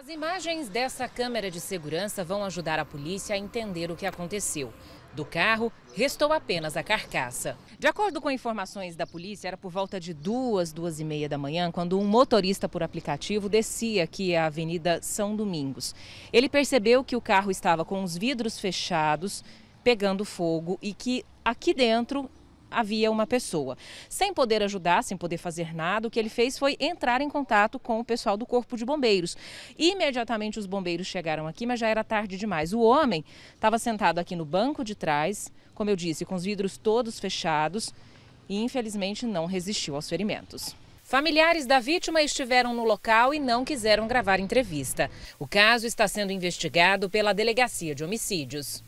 As imagens dessa câmera de segurança vão ajudar a polícia a entender o que aconteceu. Do carro, restou apenas a carcaça. De acordo com informações da polícia, era por volta de duas, duas e meia da manhã, quando um motorista por aplicativo descia aqui a Avenida São Domingos. Ele percebeu que o carro estava com os vidros fechados, pegando fogo e que aqui dentro havia uma pessoa. Sem poder ajudar, sem poder fazer nada, o que ele fez foi entrar em contato com o pessoal do Corpo de Bombeiros. Imediatamente os bombeiros chegaram aqui, mas já era tarde demais. O homem estava sentado aqui no banco de trás, como eu disse, com os vidros todos fechados e infelizmente não resistiu aos ferimentos. Familiares da vítima estiveram no local e não quiseram gravar entrevista. O caso está sendo investigado pela Delegacia de Homicídios.